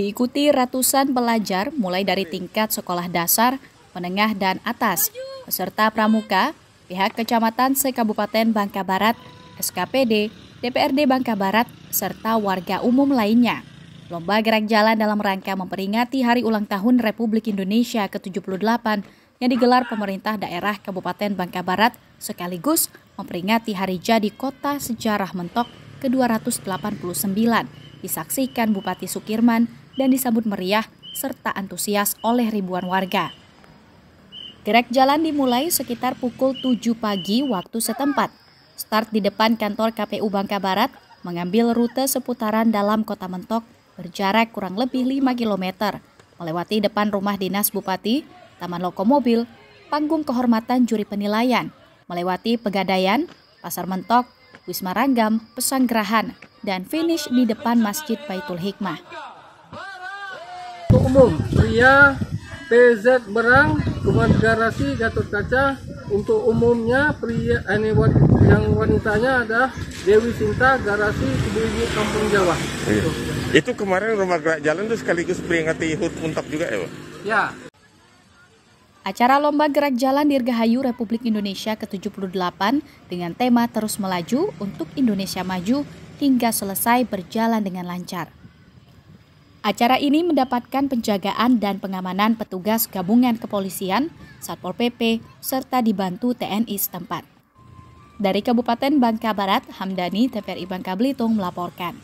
Diikuti ratusan pelajar mulai dari tingkat sekolah dasar, menengah, dan atas, peserta pramuka, pihak kecamatan se-Kabupaten Bangka Barat, SKPD, DPRD Bangka Barat, serta warga umum lainnya. Lomba gerak jalan dalam rangka memperingati Hari Ulang Tahun Republik Indonesia ke-78 yang digelar pemerintah daerah Kabupaten Bangka Barat sekaligus memperingati hari jadi kota sejarah mentok ke-289 disaksikan Bupati Sukirman dan disambut meriah serta antusias oleh ribuan warga. Gerak jalan dimulai sekitar pukul 7 pagi waktu setempat. Start di depan kantor KPU Bangka Barat mengambil rute seputaran dalam kota Mentok berjarak kurang lebih 5 km, melewati depan rumah dinas Bupati, Taman Lokomobil, panggung kehormatan juri penilaian, melewati Pegadaian, Pasar Mentok, Wisma Ranggam, Pesanggerahan, dan finish di depan Masjid Baitul Hikmah. umum, pria PZ Berang, Kuman Garasi, Gatot Kaca, untuk umumnya pria eh, ini yang wanitanya ada Dewi Sinta Garasi Ibu Kampung Jawa. Itu. Iya. itu kemarin rumah gerak jalan itu sekaligus peringati HUT UNTAP juga ya, Ya. Acara Lomba Gerak Jalan Dirgahayu Republik Indonesia ke-78 dengan tema Terus Melaju untuk Indonesia Maju hingga selesai berjalan dengan lancar. Acara ini mendapatkan penjagaan dan pengamanan petugas gabungan kepolisian, Satpol PP, serta dibantu TNI setempat. Dari Kabupaten Bangka Barat, Hamdani TVRI Bangka Belitung melaporkan.